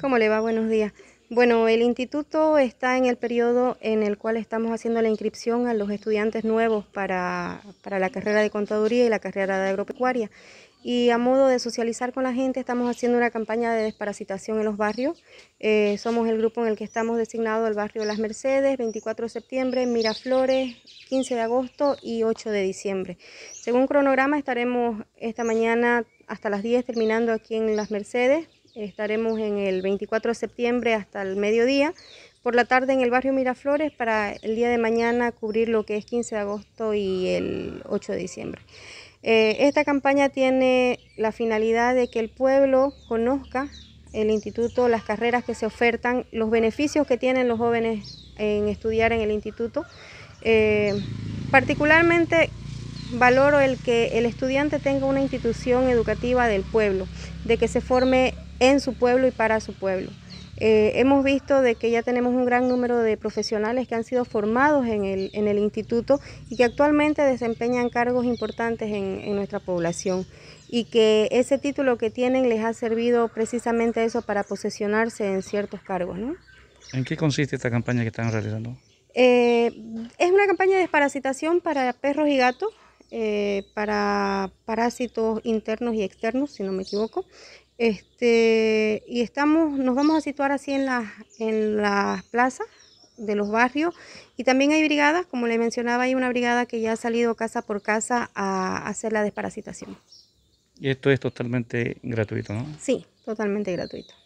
¿Cómo le va? Buenos días. Bueno, el instituto está en el periodo en el cual estamos haciendo la inscripción a los estudiantes nuevos para, la carrera de contaduría y la carrera de agropecuaria. Y a modo de socializar con la gente, estamos haciendo una campaña de desparasitación en los barrios. Eh, somos el grupo en el que estamos designado el barrio Las Mercedes, 24 de septiembre, Miraflores, 15 de agosto y 8 de diciembre. Según cronograma, estaremos esta mañana hasta las 10 terminando aquí en Las Mercedes Estaremos en el 24 de septiembre hasta el mediodía. Por la tarde en el barrio Miraflores para el día de mañana cubrir lo que es 15 de agosto y el 8 de diciembre. Eh, esta campaña tiene la finalidad de que el pueblo conozca el instituto, las carreras que se ofertan, los beneficios que tienen los jóvenes en estudiar en el instituto. Eh, particularmente valoro el que el estudiante tenga una institución educativa del pueblo, de que se forme en su pueblo y para su pueblo. Eh, hemos visto de que ya tenemos un gran número de profesionales que han sido formados en el, en el instituto y que actualmente desempeñan cargos importantes en, nuestra población y que ese título que tienen les ha servido precisamente eso para posesionarse en ciertos cargos. ¿En qué consiste esta campaña que están realizando? Eh, es una campaña de desparasitación para perros y gatos, eh, para parásitos internos y externos, si no me equivoco, este, y estamos, nos vamos a situar así en las en las plazas de los barrios y también hay brigadas, como le mencionaba, hay una brigada que ya ha salido casa por casa a hacer la desparasitación. Y esto es totalmente gratuito, ¿no? Sí, totalmente gratuito.